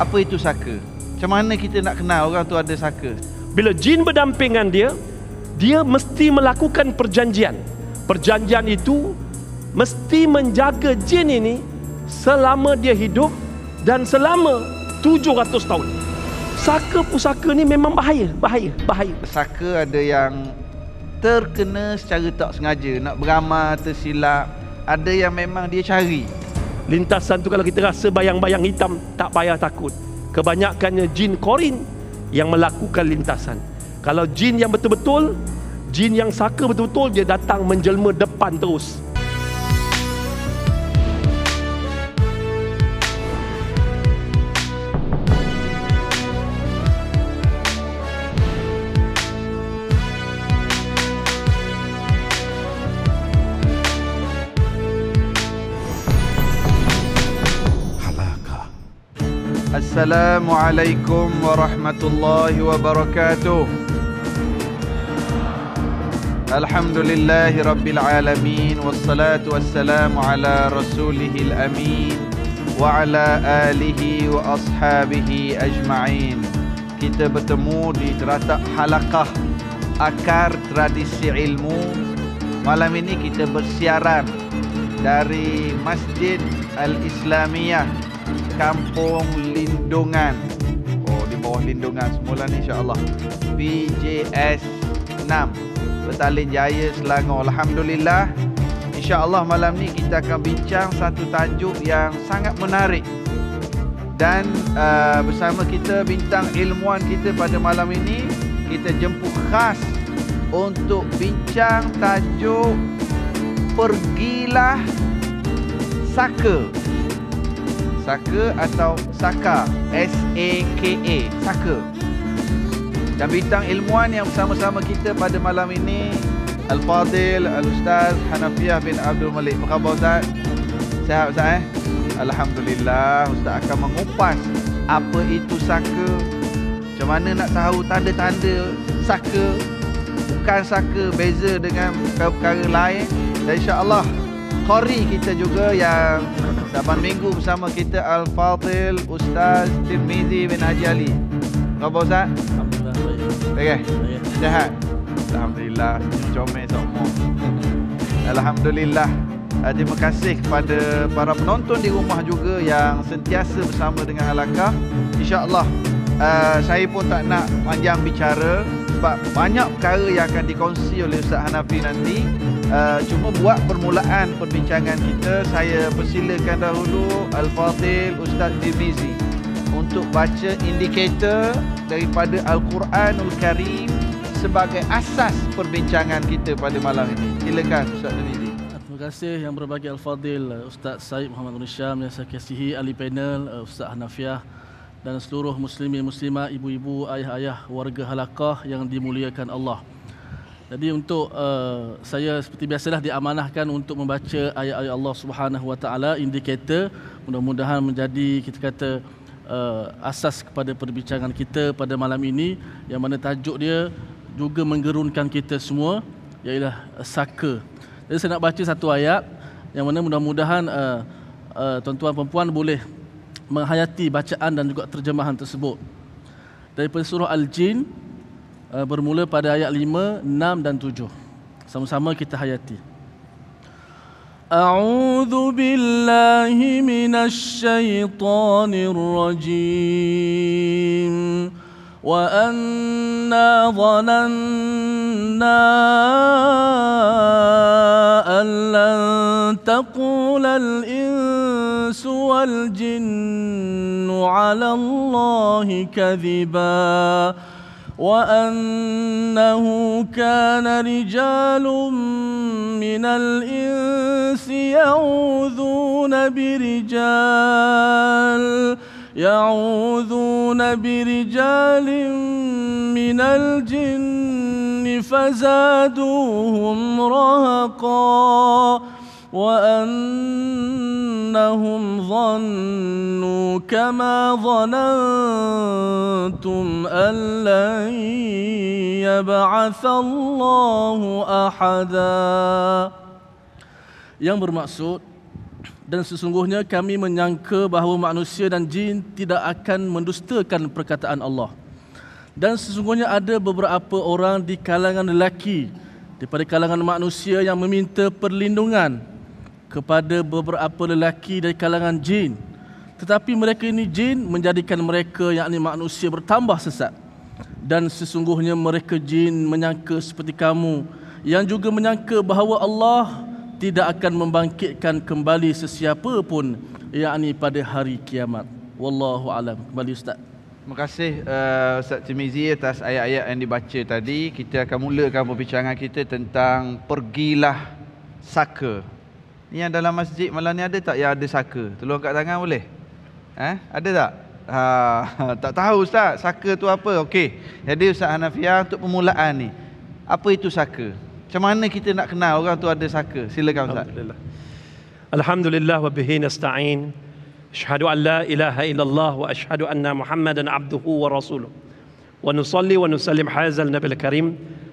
apa itu saka? Macam mana kita nak kenal orang tu ada saka? Bila jin berdampingan dia, dia mesti melakukan perjanjian. Perjanjian itu mesti menjaga jin ini selama dia hidup dan selama 700 tahun. Saka pusaka ni memang bahaya, bahaya, bahaya. Saka ada yang terkena secara tak sengaja, nak beramal tersilap, ada yang memang dia cari. Lintasan tu kalau kita rasa bayang-bayang hitam Tak payah takut Kebanyakannya jin korin Yang melakukan lintasan Kalau jin yang betul-betul Jin yang saka betul-betul Dia datang menjelma depan terus Assalamualaikum warahmatullahi wabarakatuh Alhamdulillahi rabbil alamin Wassalatu wassalamu ala rasulihil amin Wa ala alihi wa ashabihi ajma'in Kita bertemu di teratak halakah Akar tradisi ilmu Malam ini kita bersiaran Dari Masjid Al-Islamiyah kampung lindungan. Oh, di bawah lindungan semula ni insya-Allah. PJS 6 Betalin Jaya Selangor. Alhamdulillah. Insya-Allah malam ni kita akan bincang satu tajuk yang sangat menarik. Dan uh, bersama kita bintang ilmuan kita pada malam ini, kita jemput khas untuk bincang tajuk Pergilah Saka Saka atau Saka S A K A Saka dan bintang ilmuan yang bersama-sama kita pada malam ini Al-Fadil Al-Ustaz Hanafiah bin Abdul Malik Apa khabar Ustaz? Sehat Ustaz eh? Alhamdulillah Ustaz akan mengupas apa itu saka Macam mana nak tahu tanda-tanda saka Bukan saka beza dengan perkara-perkara lain Dan insyaAllah Qari kita juga yang Saban Minggu bersama kita Al-Fatil Ustaz Tirmizi bin Haji Ali Apa Ustaz? Alhamdulillah baik Okey? Sehat? Alhamdulillah Comel semua Alhamdulillah eh, Terima kasih kepada para penonton di rumah juga Yang sentiasa bersama dengan Alakah InsyaAllah uh, Saya pun tak nak panjang bicara Sebab banyak perkara yang akan dikongsi oleh Ustaz Hanafi nanti uh, eh, cuma buat permulaan perbincangan kita saya persilakan dahulu Al-Fadhil Ustaz Dibizi untuk baca indikator daripada Al-Quranul Karim sebagai asas perbincangan kita pada malam ini. Silakan Ustaz Dibizi. Terima kasih yang berbagi Al-Fadhil eh, Ustaz Said Muhammad Rusyam yang saya kasihi ahli panel eh, Ustaz Hanafiah dan seluruh muslimin muslimat ibu-ibu ayah-ayah warga halakah yang dimuliakan Allah. Jadi untuk uh, saya seperti biasalah diamanahkan untuk membaca ayat-ayat Allah Subhanahu Wa Taala indikator mudah-mudahan menjadi kita kata uh, asas kepada perbincangan kita pada malam ini yang mana tajuk dia juga menggerunkan kita semua ialah saka. Jadi saya nak baca satu ayat yang mana mudah-mudahan uh, uh, tuan-tuan puan boleh menghayati bacaan dan juga terjemahan tersebut. Dari surah Al-Jin bermula pada ayat 5, 6 dan 7. Sama-sama kita hayati. أعوذ بالله من الشيطان الرجيم وأنا ظننا أن لن تقول الإنس والجن على الله كذباً وأنه كان رجال من الإنس يعوذون برجال يعوذون برجال من الجن فزادوهم رهقا وأن أنهم ظنوا كما ظننتم أن لن يبعث الله أحدا Yang bermaksud Dan sesungguhnya kami menyangka bahawa manusia dan jin tidak akan mendustakan perkataan Allah Dan sesungguhnya ada beberapa orang di kalangan lelaki daripada kalangan manusia yang meminta perlindungan kepada beberapa lelaki dari kalangan jin tetapi mereka ini jin menjadikan mereka yakni manusia bertambah sesat dan sesungguhnya mereka jin menyangka seperti kamu yang juga menyangka bahawa Allah tidak akan membangkitkan kembali sesiapa pun yakni pada hari kiamat wallahu alam kembali ustaz terima kasih uh, ustaz Timizi atas ayat-ayat yang dibaca tadi kita akan mulakan perbincangan kita tentang pergilah saka Ni yang dalam masjid malam ni ada tak yang ada saka? Tolong angkat tangan boleh? Eh, ada tak? Ha, tak tahu ustaz, saka tu apa? Okey. Jadi Ustaz Hanafiah untuk permulaan ni. Apa itu saka? Macam mana kita nak kenal orang tu ada saka? Silakan ustaz. Alhamdulillah. Alhamdulillah wa bihi nasta'in. Ashhadu an la ilaha illallah wa ashhadu anna Muhammadan abduhu wa rasuluh. Wa nusalli wa nusallim hazal nabil karim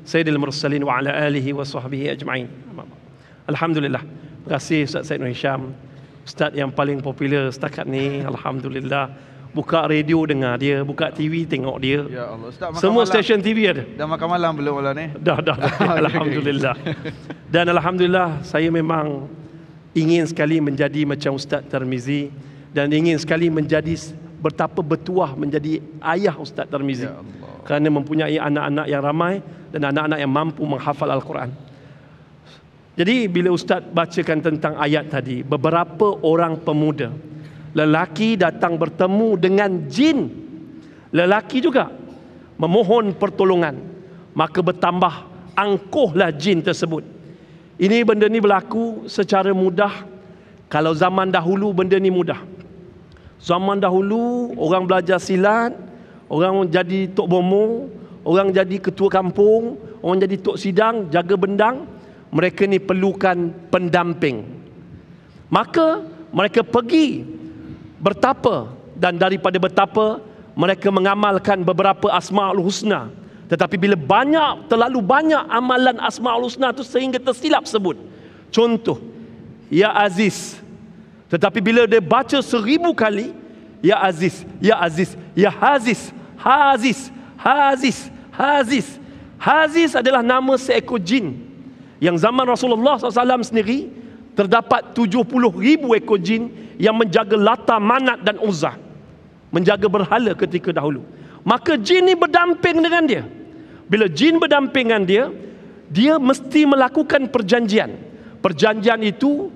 sayyidil mursalin wa ala alihi wa sahbihi ajma'in. Alhamdulillah. Alhamdulillah. Terima kasih Ustaz Said Nur Hisham. Ustaz yang paling popular setakat ni, alhamdulillah. Buka radio dengar dia, buka TV tengok dia. Ya Allah, Ustaz, Semua malam, stesen TV ada. Dah makan malam belum malam ni? Dah, dah. dah. alhamdulillah. Dan alhamdulillah saya memang ingin sekali menjadi macam Ustaz Tarmizi dan ingin sekali menjadi bertapa bertuah menjadi ayah Ustaz Tarmizi. Ya Allah. Kerana mempunyai anak-anak yang ramai dan anak-anak yang mampu menghafal Al-Quran. Jadi bila ustaz bacakan tentang ayat tadi, beberapa orang pemuda lelaki datang bertemu dengan jin. Lelaki juga memohon pertolongan. Maka bertambah angkuhlah jin tersebut. Ini benda ni berlaku secara mudah. Kalau zaman dahulu benda ni mudah. Zaman dahulu orang belajar silat, orang jadi tok bomo, orang jadi ketua kampung, orang jadi tok sidang, jaga bendang, mereka ni perlukan pendamping. Maka mereka pergi bertapa dan daripada bertapa mereka mengamalkan beberapa asmaul husna. Tetapi bila banyak terlalu banyak amalan asmaul husna tu sehingga tersilap sebut. Contoh ya Aziz. Tetapi bila dia baca seribu kali ya Aziz, ya Aziz, ya Haziz, Haziz, Haziz, Haziz. Haziz adalah nama seekor jin yang zaman Rasulullah SAW sendiri terdapat 70 ribu ekor jin yang menjaga lata manat dan uzah menjaga berhala ketika dahulu maka jin ini berdamping dengan dia bila jin berdamping dengan dia dia mesti melakukan perjanjian perjanjian itu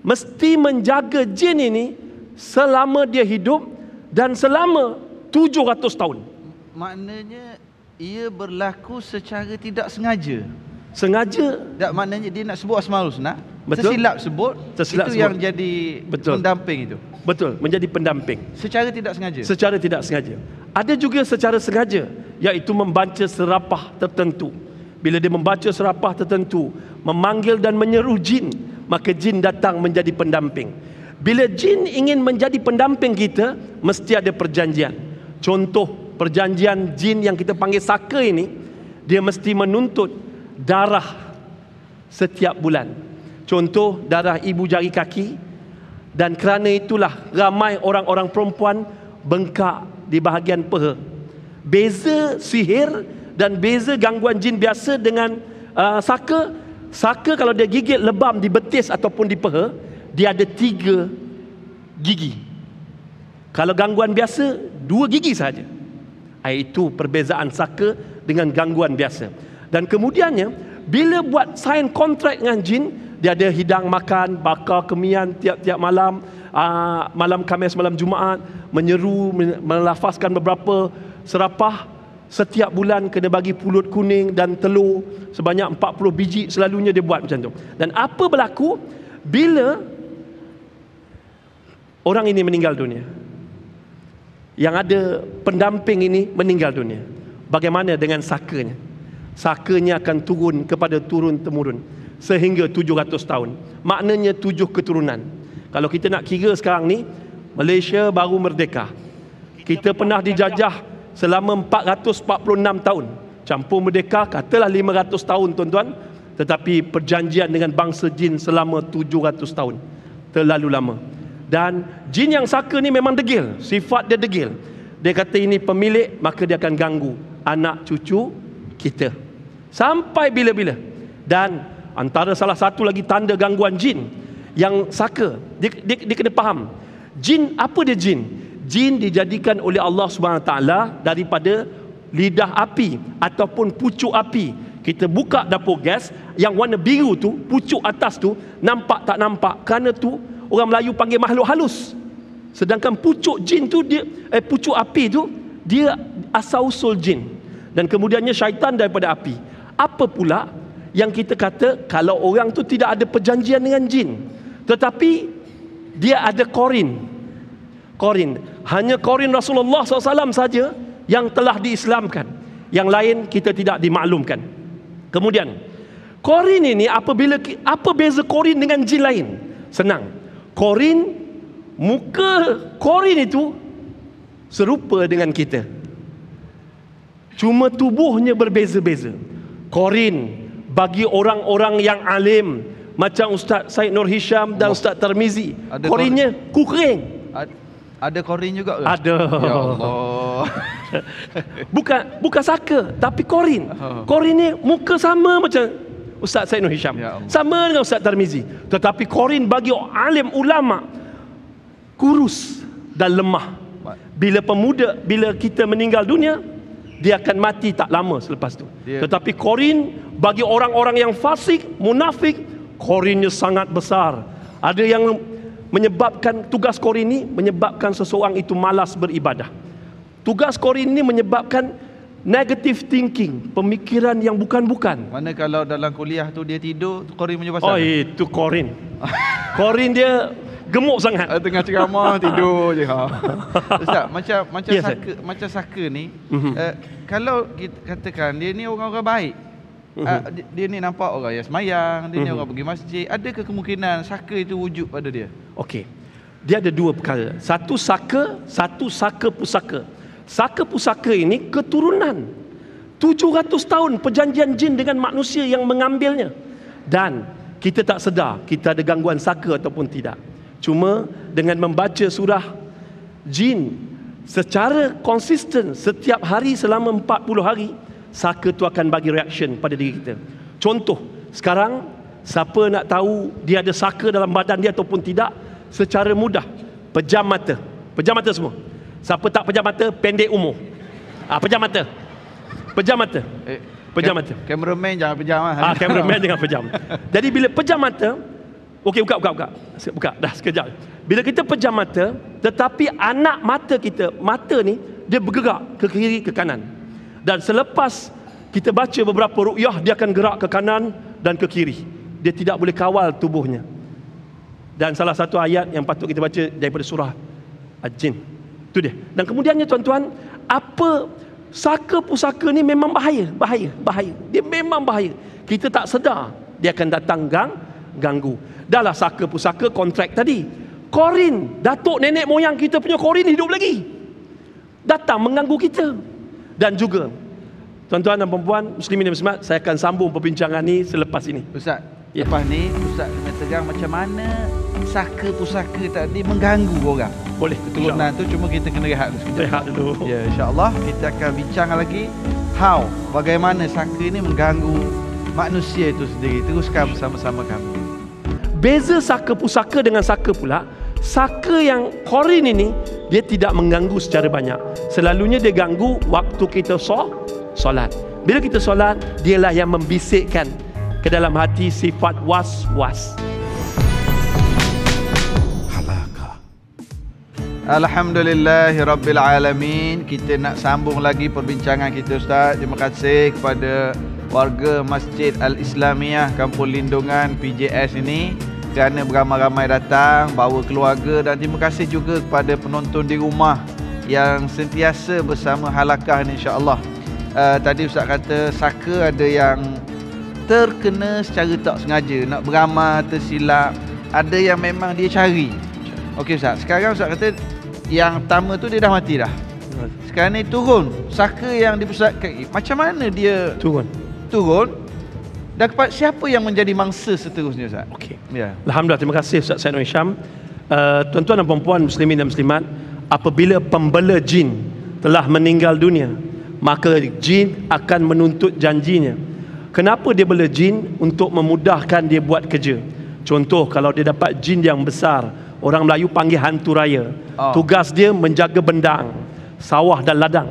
mesti menjaga jin ini selama dia hidup dan selama 700 tahun maknanya ia berlaku secara tidak sengaja sengaja tak maknanya dia nak sebut asmaul husna betul Sesilap sebut Sesilap itu sebut. yang jadi betul. pendamping itu betul menjadi pendamping secara tidak sengaja secara tidak sengaja ada juga secara sengaja iaitu membaca serapah tertentu bila dia membaca serapah tertentu memanggil dan menyeru jin maka jin datang menjadi pendamping bila jin ingin menjadi pendamping kita mesti ada perjanjian contoh perjanjian jin yang kita panggil saka ini dia mesti menuntut darah setiap bulan. Contoh darah ibu jari kaki dan kerana itulah ramai orang-orang perempuan bengkak di bahagian peha. Beza sihir dan beza gangguan jin biasa dengan uh, saka. Saka kalau dia gigit lebam di betis ataupun di peha, dia ada tiga gigi. Kalau gangguan biasa, dua gigi saja. Itu perbezaan saka dengan gangguan biasa. Dan kemudiannya bila buat sign contract dengan jin, dia ada hidang makan, bakar kemian tiap-tiap malam, aa, ah, malam Khamis, malam Jumaat, menyeru, melafazkan beberapa serapah, setiap bulan kena bagi pulut kuning dan telur sebanyak 40 biji selalunya dia buat macam tu. Dan apa berlaku bila orang ini meninggal dunia? Yang ada pendamping ini meninggal dunia. Bagaimana dengan sakanya? sakanya akan turun kepada turun temurun sehingga 700 tahun maknanya tujuh keturunan kalau kita nak kira sekarang ni Malaysia baru merdeka kita pernah dijajah selama 446 tahun campur merdeka katalah 500 tahun tuan-tuan tetapi perjanjian dengan bangsa jin selama 700 tahun terlalu lama dan jin yang saka ni memang degil sifat dia degil dia kata ini pemilik maka dia akan ganggu anak cucu kita. Sampai bila-bila. Dan antara salah satu lagi tanda gangguan jin yang saka, dia, dia, dia kena faham. Jin apa dia jin? Jin dijadikan oleh Allah Subhanahu taala daripada lidah api ataupun pucuk api. Kita buka dapur gas yang warna biru tu, pucuk atas tu nampak tak nampak. Kerana tu orang Melayu panggil makhluk halus. Sedangkan pucuk jin tu dia eh pucuk api tu dia asal usul jin dan kemudiannya syaitan daripada api. Apa pula yang kita kata kalau orang tu tidak ada perjanjian dengan jin tetapi dia ada korin. Korin. Hanya korin Rasulullah SAW saja yang telah diislamkan. Yang lain kita tidak dimaklumkan. Kemudian korin ini apabila apa beza korin dengan jin lain? Senang. Korin muka korin itu serupa dengan kita. Cuma tubuhnya berbeza-beza. Korin bagi orang-orang yang alim macam Ustaz Said Nur Hisham dan Allah. Ustaz Termizi. Ada korinnya korin. kukring. Ada korin juga ke? Ada. Ya Allah. bukan bukan saka tapi korin. Ha. Korin ni muka sama macam Ustaz Said Nur Hisham. Ya sama dengan Ustaz Termizi. Tetapi korin bagi alim ulama kurus dan lemah. Bila pemuda bila kita meninggal dunia dia akan mati tak lama selepas tu. Yeah. Tetapi Korin bagi orang-orang yang fasik, munafik, Korinnya sangat besar. Ada yang menyebabkan tugas Korin ini menyebabkan seseorang itu malas beribadah. Tugas Korin ini menyebabkan negative thinking, pemikiran yang bukan-bukan. Mana kalau dalam kuliah tu dia tidur, Korin menyebabkan? Oh, itu Korin. Korin dia gemuk sangat. Uh, tengah ceramah tidur je ha. Ustaz, macam macam yes, saka say. macam saka ni uh, kalau kita katakan dia ni orang-orang baik. Uh, mhm. ah, dia, dia ni nampak orang yang semayang, dia ni mhm. orang pergi masjid. Adakah kemungkinan saka itu wujud pada dia? Okey. Dia ada dua perkara. Satu saka, satu saka pusaka. Saka pusaka ini keturunan 700 tahun perjanjian jin dengan manusia yang mengambilnya. Dan kita tak sedar kita ada gangguan saka ataupun tidak. Cuma dengan membaca surah jin secara konsisten setiap hari selama 40 hari, saka tu akan bagi reaction pada diri kita. Contoh, sekarang siapa nak tahu dia ada saka dalam badan dia ataupun tidak, secara mudah, pejam mata. Pejam mata semua. Siapa tak pejam mata, pendek umur. Ah, pejam mata. Pejam mata. Eh, pejam mata. Kameraman jangan pejam. Ah, kameraman ah, jangan pejam. Jadi bila pejam mata, Okey, buka, buka, buka. Buka, dah sekejap. Bila kita pejam mata, tetapi anak mata kita, mata ni, dia bergerak ke kiri, ke kanan. Dan selepas kita baca beberapa ru'yah, dia akan gerak ke kanan dan ke kiri. Dia tidak boleh kawal tubuhnya. Dan salah satu ayat yang patut kita baca daripada surah Al-Jin. Itu dia. Dan kemudiannya tuan-tuan, apa saka pusaka ni memang bahaya. Bahaya, bahaya. Dia memang bahaya. Kita tak sedar dia akan datang gang, ganggu dahlah saka pusaka kontrak tadi. Korin, datuk nenek moyang kita punya Korin hidup lagi. Datang mengganggu kita. Dan juga, tuan-tuan dan perempuan, muslimin dan muslimat, saya akan sambung perbincangan ini selepas ini. Ustaz, ya. lepas ini Ustaz kena tegang macam mana saka pusaka tadi mengganggu orang. Boleh. Keturunan insya'allah. tu cuma kita kena rehat dulu. Rehat dulu. Ya, insyaAllah kita akan bincang lagi how, bagaimana saka ini mengganggu manusia itu sendiri. Teruskan bersama-sama kami beza saka pusaka dengan saka pula saka yang korin ini dia tidak mengganggu secara banyak selalunya dia ganggu waktu kita sol, solat bila kita solat lah yang membisikkan ke dalam hati sifat was-was Alhamdulillah Kita nak sambung lagi perbincangan kita Ustaz Terima kasih kepada warga Masjid Al-Islamiyah Kampung Lindungan PJS ini kerana beramai-ramai datang bawa keluarga dan terima kasih juga kepada penonton di rumah yang sentiasa bersama halakah ini insyaAllah uh, tadi Ustaz kata saka ada yang terkena secara tak sengaja nak beramal tersilap ada yang memang dia cari Okey Ustaz sekarang Ustaz kata yang pertama tu dia dah mati dah sekarang ni turun saka yang dipusatkan macam mana dia turun turun dan kepada siapa yang menjadi mangsa seterusnya Ustaz? Okey. Ya. Alhamdulillah terima kasih Ustaz Said Hisham. Uh, eh, tuan-tuan dan puan muslimin dan muslimat, apabila pembela jin telah meninggal dunia, maka jin akan menuntut janjinya. Kenapa dia bela jin untuk memudahkan dia buat kerja? Contoh kalau dia dapat jin yang besar, orang Melayu panggil hantu raya. Oh. Tugas dia menjaga bendang, sawah dan ladang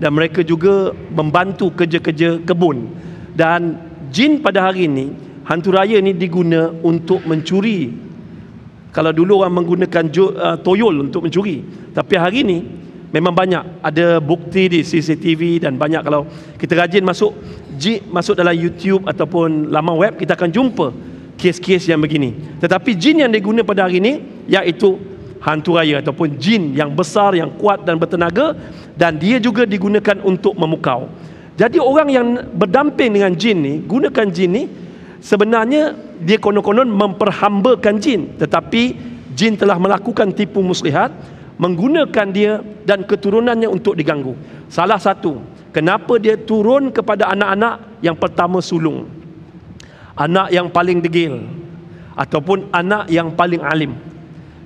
dan mereka juga membantu kerja-kerja kebun dan jin pada hari ini hantu raya ini diguna untuk mencuri kalau dulu orang menggunakan uh, toyol untuk mencuri tapi hari ini memang banyak ada bukti di CCTV dan banyak kalau kita rajin masuk masuk dalam YouTube ataupun laman web kita akan jumpa kes-kes yang begini tetapi jin yang diguna pada hari ini iaitu hantu raya ataupun jin yang besar yang kuat dan bertenaga dan dia juga digunakan untuk memukau jadi orang yang berdamping dengan jin ni, gunakan jin ni, sebenarnya dia konon-konon memperhambakan jin. Tetapi jin telah melakukan tipu muslihat, menggunakan dia dan keturunannya untuk diganggu. Salah satu, kenapa dia turun kepada anak-anak yang pertama sulung? Anak yang paling degil ataupun anak yang paling alim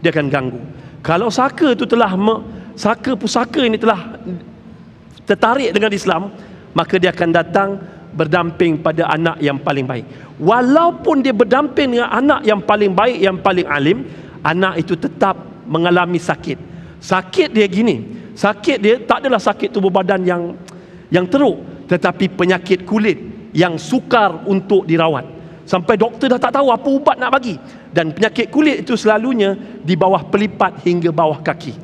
dia akan ganggu. Kalau saka itu telah me, saka pusaka ini telah tertarik dengan Islam, maka dia akan datang berdamping pada anak yang paling baik. Walaupun dia berdamping dengan anak yang paling baik, yang paling alim, anak itu tetap mengalami sakit. Sakit dia gini, sakit dia tak adalah sakit tubuh badan yang yang teruk, tetapi penyakit kulit yang sukar untuk dirawat. Sampai doktor dah tak tahu apa ubat nak bagi. Dan penyakit kulit itu selalunya di bawah pelipat hingga bawah kaki.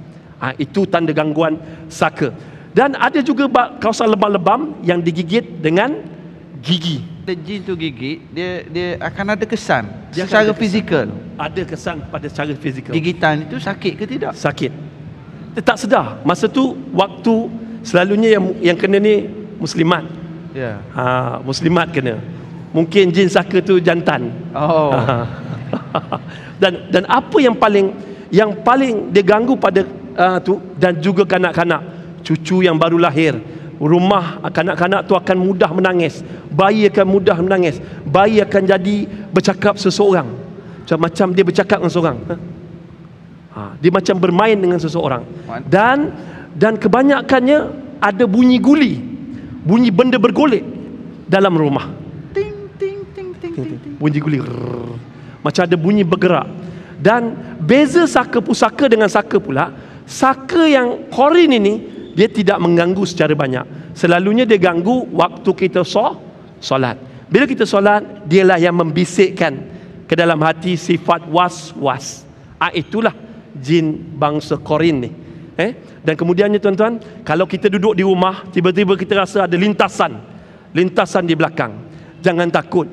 Ha, itu tanda gangguan saka dan ada juga kawasan lebam-lebam yang digigit dengan gigi the jin tu gigit dia dia akan ada kesan dia secara ada kesan. ada kesan pada secara fizikal gigitan itu sakit ke tidak sakit dia tak sedar masa tu waktu selalunya yang yang kena ni muslimat ya yeah. ha muslimat kena mungkin jin saka tu jantan oh ha. dan dan apa yang paling yang paling dia ganggu pada uh, tu dan juga kanak-kanak cucu yang baru lahir rumah kanak-kanak tu akan mudah menangis bayi akan mudah menangis bayi akan jadi bercakap seseorang macam macam dia bercakap dengan seseorang ha. ha dia macam bermain dengan seseorang dan dan kebanyakannya ada bunyi guli bunyi benda bergolek dalam rumah ting ting ting ting, ting. bunyi guli Rrr. macam ada bunyi bergerak dan beza saka pusaka dengan saka pula saka yang korin ini dia tidak mengganggu secara banyak. Selalunya dia ganggu waktu kita solat. Bila kita solat, dialah yang membisikkan ke dalam hati sifat was-was. Ah itulah jin bangsa Korin ni. Eh? Dan kemudiannya tuan-tuan, kalau kita duduk di rumah, tiba-tiba kita rasa ada lintasan. Lintasan di belakang. Jangan takut.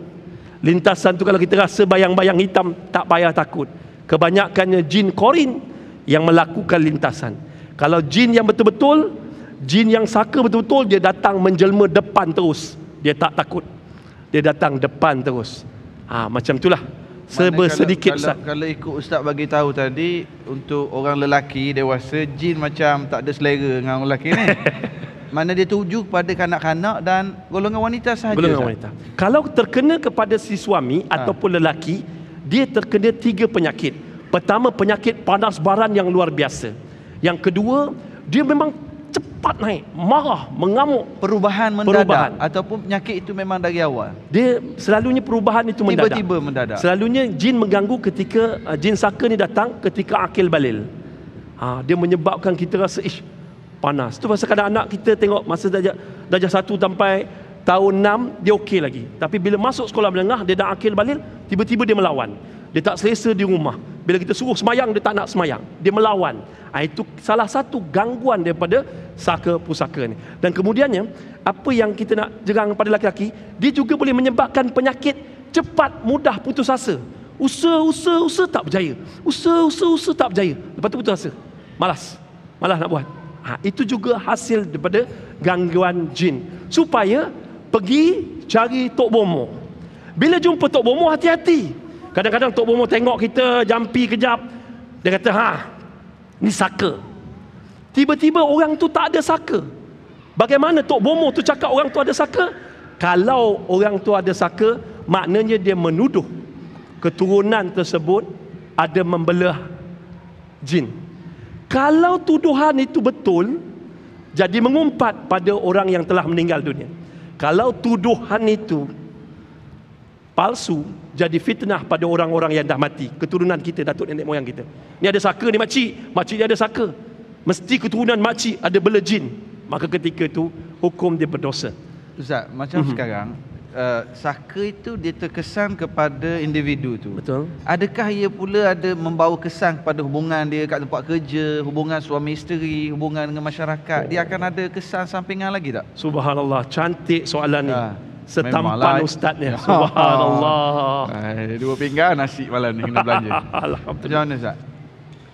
Lintasan tu kalau kita rasa bayang-bayang hitam, tak payah takut. Kebanyakannya jin Korin yang melakukan lintasan. Kalau jin yang betul-betul, jin yang saka betul-betul, dia datang menjelma depan terus. Dia tak takut. Dia datang depan terus. Ha, macam itulah. Serba sedikit kalau, Ustaz. Kalau ikut Ustaz bagi tahu tadi, untuk orang lelaki dewasa, jin macam tak ada selera dengan orang lelaki ni. Mana dia tuju kepada kanak-kanak dan golongan wanita sahaja. Golongan wanita. Kalau terkena kepada si suami ha. ataupun lelaki, dia terkena tiga penyakit. Pertama penyakit panas baran yang luar biasa. Yang kedua, dia memang cepat naik, marah, mengamuk. Perubahan mendadak perubahan. ataupun penyakit itu memang dari awal? Dia selalunya perubahan itu mendadak. Tiba-tiba mendadak. Selalunya jin mengganggu ketika uh, jin saka ni datang ketika akil balil. Ha, dia menyebabkan kita rasa, ish, panas. Itu pasal kadang anak kita tengok masa darjah, darjah satu sampai tahun enam, dia okey lagi. Tapi bila masuk sekolah menengah, dia dah akil balil, tiba-tiba dia melawan. Dia tak selesa di rumah. Bila kita suruh semayang, dia tak nak semayang. Dia melawan. Ah, itu salah satu gangguan daripada saka pusaka ni. Dan kemudiannya, apa yang kita nak jerang pada laki-laki, dia juga boleh menyebabkan penyakit cepat, mudah putus asa. Usaha, usaha, usaha tak berjaya. Usaha, usaha, usaha tak berjaya. Lepas tu putus asa. Malas. Malas nak buat. Ha, itu juga hasil daripada gangguan jin. Supaya pergi cari Tok Bomo. Bila jumpa Tok Bomo, hati-hati. Kadang-kadang Tok Bomo tengok kita jampi kejap. Dia kata, ha, ni saka. Tiba-tiba orang tu tak ada saka. Bagaimana Tok Bomo tu cakap orang tu ada saka? Kalau orang tu ada saka, maknanya dia menuduh keturunan tersebut ada membelah jin. Kalau tuduhan itu betul, jadi mengumpat pada orang yang telah meninggal dunia. Kalau tuduhan itu palsu jadi fitnah pada orang-orang yang dah mati keturunan kita datuk nenek moyang kita ni ada saka ni makcik makcik ni ada saka mesti keturunan makcik ada bela jin maka ketika itu hukum dia berdosa ustaz macam hmm sekarang uh, saka itu dia terkesan kepada individu tu betul adakah ia pula ada membawa kesan kepada hubungan dia kat tempat kerja hubungan suami isteri hubungan dengan masyarakat oh. dia akan ada kesan sampingan lagi tak subhanallah cantik soalan ni ha. Setampan lah. ustaz ni. Subhanallah. Eh, dua pinggan nasi malam ni kena belanja. Alhamdulillah. Macam mana ustaz?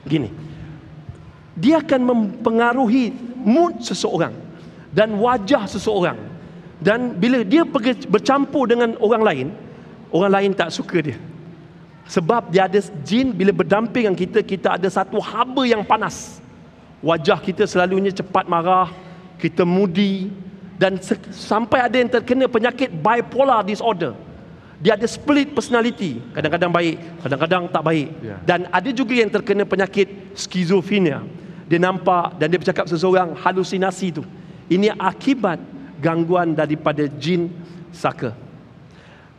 Gini. Dia akan mempengaruhi mood seseorang dan wajah seseorang. Dan bila dia bercampur dengan orang lain, orang lain tak suka dia. Sebab dia ada jin bila berdamping dengan kita, kita ada satu haba yang panas. Wajah kita selalunya cepat marah, kita mudi, dan sampai ada yang terkena penyakit bipolar disorder dia ada split personality kadang-kadang baik kadang-kadang tak baik yeah. dan ada juga yang terkena penyakit skizofrenia dia nampak dan dia bercakap seseorang halusinasi tu ini akibat gangguan daripada jin saka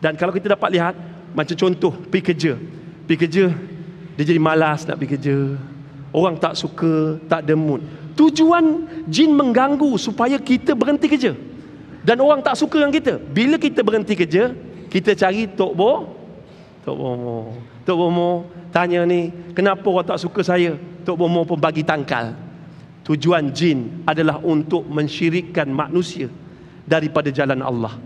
dan kalau kita dapat lihat macam contoh pergi kerja pergi kerja dia jadi malas nak pergi kerja orang tak suka tak ada Tujuan jin mengganggu supaya kita berhenti kerja. Dan orang tak suka dengan kita. Bila kita berhenti kerja, kita cari Tok Bo. Tok Bo Mo. Tok Bo Mo tanya ni, kenapa orang tak suka saya? Tok Bo Mo pun bagi tangkal. Tujuan jin adalah untuk mensyirikkan manusia daripada jalan Allah.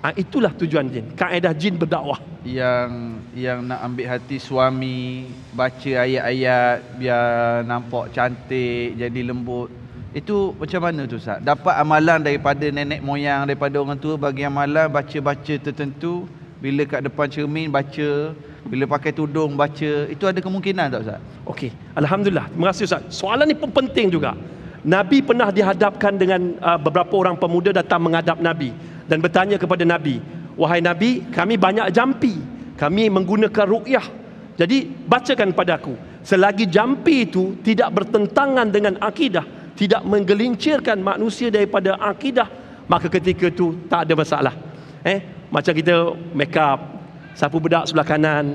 Ha, itulah tujuan jin. Kaedah jin berdakwah yang yang nak ambil hati suami baca ayat-ayat biar nampak cantik jadi lembut itu macam mana tu Ustaz? Dapat amalan daripada nenek moyang daripada orang tua bagi amalan baca-baca tertentu bila kat depan cermin baca bila pakai tudung baca itu ada kemungkinan tak Ustaz? Okey, alhamdulillah. Terima kasih Ustaz. Soalan ni pun penting juga. Nabi pernah dihadapkan dengan uh, beberapa orang pemuda datang menghadap Nabi dan bertanya kepada Nabi, wahai Nabi, kami banyak jampi. Kami menggunakan ru'yah. Jadi, bacakan padaku. Selagi jampi itu tidak bertentangan dengan akidah, tidak menggelincirkan manusia daripada akidah, maka ketika itu tak ada masalah. Eh, macam kita make up, sapu bedak sebelah kanan,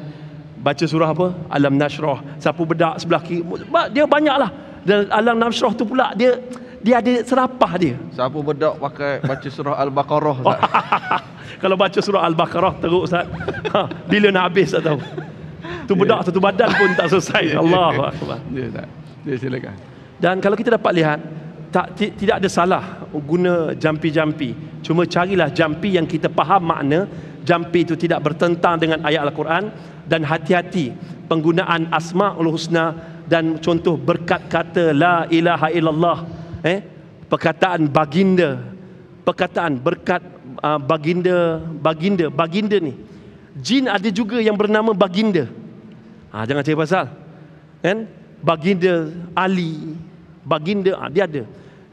baca surah apa? Alam Nashrah, sapu bedak sebelah kiri. Dia banyaklah. Dan Alam Nashrah tu pula dia dia ada serapah dia. Sapu bedak pakai baca surah Al-Baqarah. Kalau baca surah Al-Baqarah teruk Ustaz. Ha, bila nak habis tak tahu. Tu bedak satu badan pun tak selesai. Allahu akbar. Ya Ustaz. Ya silakan. Dan kalau kita dapat lihat tak tidak ada salah guna jampi-jampi. Cuma carilah jampi yang kita faham makna jampi itu tidak bertentang dengan ayat Al-Quran dan hati-hati penggunaan asmaul husna dan contoh berkat kata la ilaha illallah eh perkataan baginda perkataan berkat uh, baginda baginda baginda ni jin ada juga yang bernama baginda ha, jangan cakap pasal kan baginda ali baginda ha, dia ada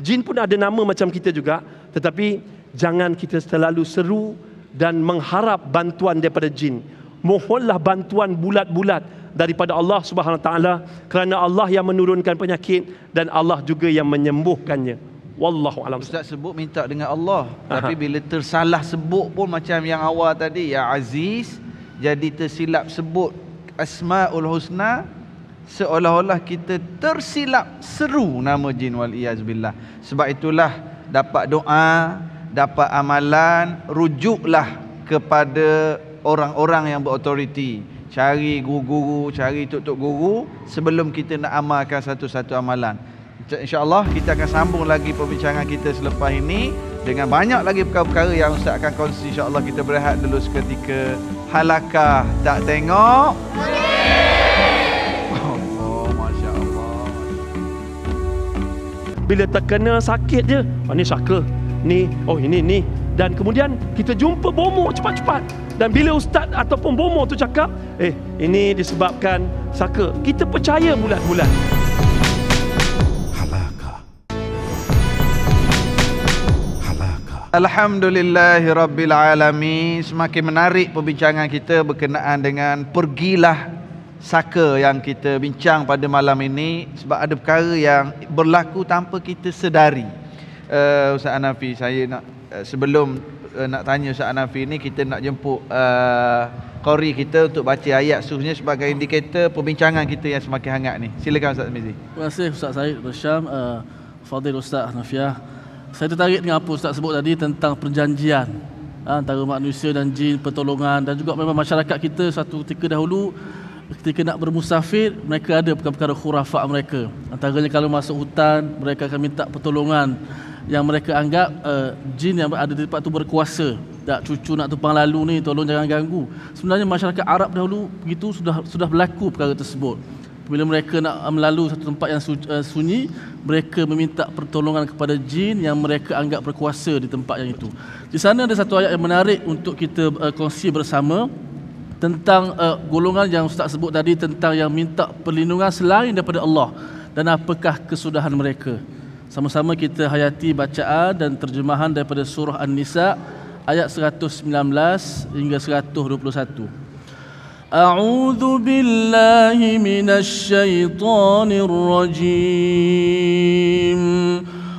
jin pun ada nama macam kita juga tetapi jangan kita terlalu seru dan mengharap bantuan daripada jin mohonlah bantuan bulat-bulat daripada Allah Subhanahu taala kerana Allah yang menurunkan penyakit dan Allah juga yang menyembuhkannya wallahu alam ustaz sebut minta dengan Allah Aha. tapi bila tersalah sebut pun macam yang awal tadi ya aziz jadi tersilap sebut asmaul husna seolah-olah kita tersilap seru nama jin wal iaz billah sebab itulah dapat doa dapat amalan rujuklah kepada orang-orang yang berautoriti cari guru-guru cari tok-tok guru sebelum kita nak amalkan satu-satu amalan InsyaAllah kita akan sambung lagi perbincangan kita selepas ini Dengan banyak lagi perkara-perkara yang Ustaz akan kongsi InsyaAllah kita berehat dulu seketika Halakah tak tengok? Oh, Masya Bila terkena sakit je oh, Ni syakal Ni, oh ini, ni Dan kemudian kita jumpa bomo cepat-cepat Dan bila Ustaz ataupun bomo tu cakap Eh, ini disebabkan syakal Kita percaya bulat-bulat Alhamdulillahi Rabbil Alami Semakin menarik perbincangan kita berkenaan dengan Pergilah Saka yang kita bincang pada malam ini Sebab ada perkara yang berlaku tanpa kita sedari uh, Ustaz Anafi saya nak uh, Sebelum uh, nak tanya Ustaz Anafi ni Kita nak jemput uh, Kori kita untuk baca ayat suhnya sebagai indikator perbincangan kita yang semakin hangat ni. Silakan Ustaz Mizi. Terima kasih Ustaz Syed Bersyam. Uh, Fadil Ustaz Hanafiah saya tertarik dengan apa Ustaz sebut tadi tentang perjanjian ha, antara manusia dan jin, pertolongan dan juga memang masyarakat kita satu ketika dahulu ketika nak bermusafir mereka ada perkara-perkara khurafat mereka antaranya kalau masuk hutan mereka akan minta pertolongan yang mereka anggap uh, jin yang ada di tempat tu berkuasa tak cucu nak tumpang lalu ni tolong jangan ganggu sebenarnya masyarakat Arab dahulu begitu sudah sudah berlaku perkara tersebut bila mereka nak melalui satu tempat yang eh, sunyi, mereka meminta pertolongan kepada jin yang mereka anggap berkuasa di tempat yang itu. Di sana ada satu ayat yang menarik untuk kita eh, kongsi bersama tentang eh, golongan yang Ustaz sebut tadi tentang yang minta perlindungan selain daripada Allah dan apakah kesudahan mereka. Sama-sama kita hayati bacaan dan terjemahan daripada surah An-Nisa ayat 119 hingga 121. أعوذ بالله من الشيطان الرجيم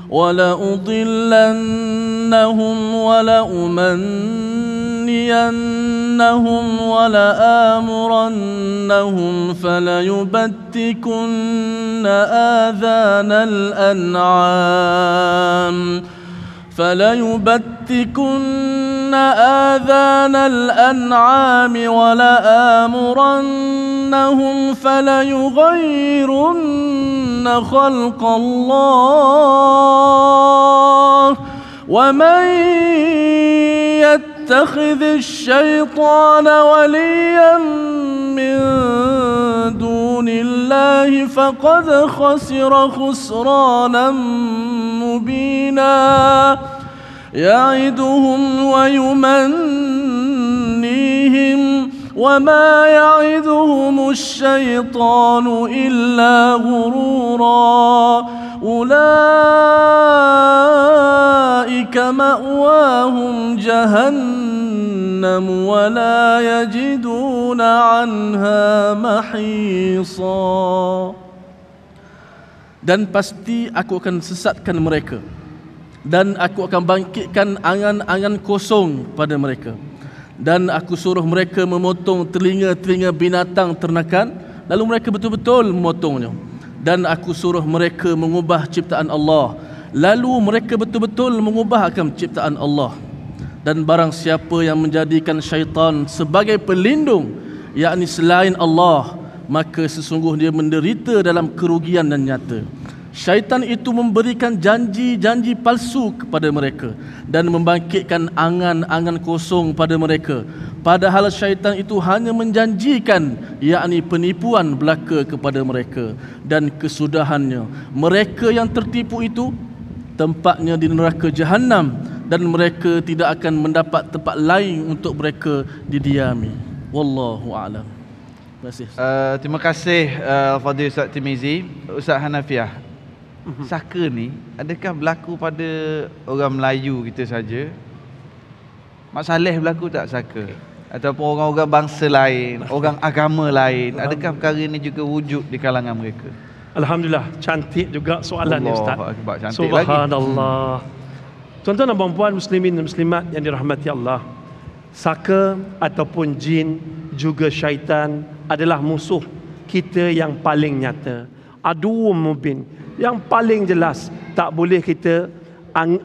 ولأضلنهم ولأمنينهم ولآمرنهم فليبتكن آذان الأنعام ۖ فليبتكن آذان الأنعام ولآمرنهم فليغيرن خلق الله ومن يت يتخذ الشيطان وليا من دون الله فقد خسر خسرانا مبينا يعدهم ويمنيهم وما يعذهم الشيطان إلا غرورا أولئك مأواهم جهنم ولا يجدون عنها محيصا dan pasti aku akan sesatkan mereka dan aku akan bangkitkan angan-angan kosong pada mereka dan aku suruh mereka memotong telinga-telinga binatang ternakan lalu mereka betul-betul memotongnya dan aku suruh mereka mengubah ciptaan Allah lalu mereka betul-betul mengubah akan ciptaan Allah dan barang siapa yang menjadikan syaitan sebagai pelindung yakni selain Allah maka sesungguhnya dia menderita dalam kerugian dan nyata Syaitan itu memberikan janji-janji palsu kepada mereka dan membangkitkan angan-angan kosong pada mereka. Padahal syaitan itu hanya menjanjikan yakni penipuan belaka kepada mereka dan kesudahannya. Mereka yang tertipu itu tempatnya di neraka jahanam dan mereka tidak akan mendapat tempat lain untuk mereka didiami. Wallahu a'lam. Terima kasih. Uh, terima kasih uh, Fadil Ustaz Timizi, Ustaz Hanafiah. Mhm. Saka ni adakah berlaku pada orang Melayu kita saja? Mak Saleh berlaku tak saka? Ataupun orang-orang bangsa lain, orang agama lain, adakah perkara ini juga wujud di kalangan mereka? Alhamdulillah, cantik juga soalan ni Ustaz. Subhanallah. Lagi. Hmm. Tuan-tuan dan puan-puan muslimin dan muslimat yang dirahmati Allah. Saka ataupun jin juga syaitan adalah musuh kita yang paling nyata aduum mubin. Yang paling jelas tak boleh kita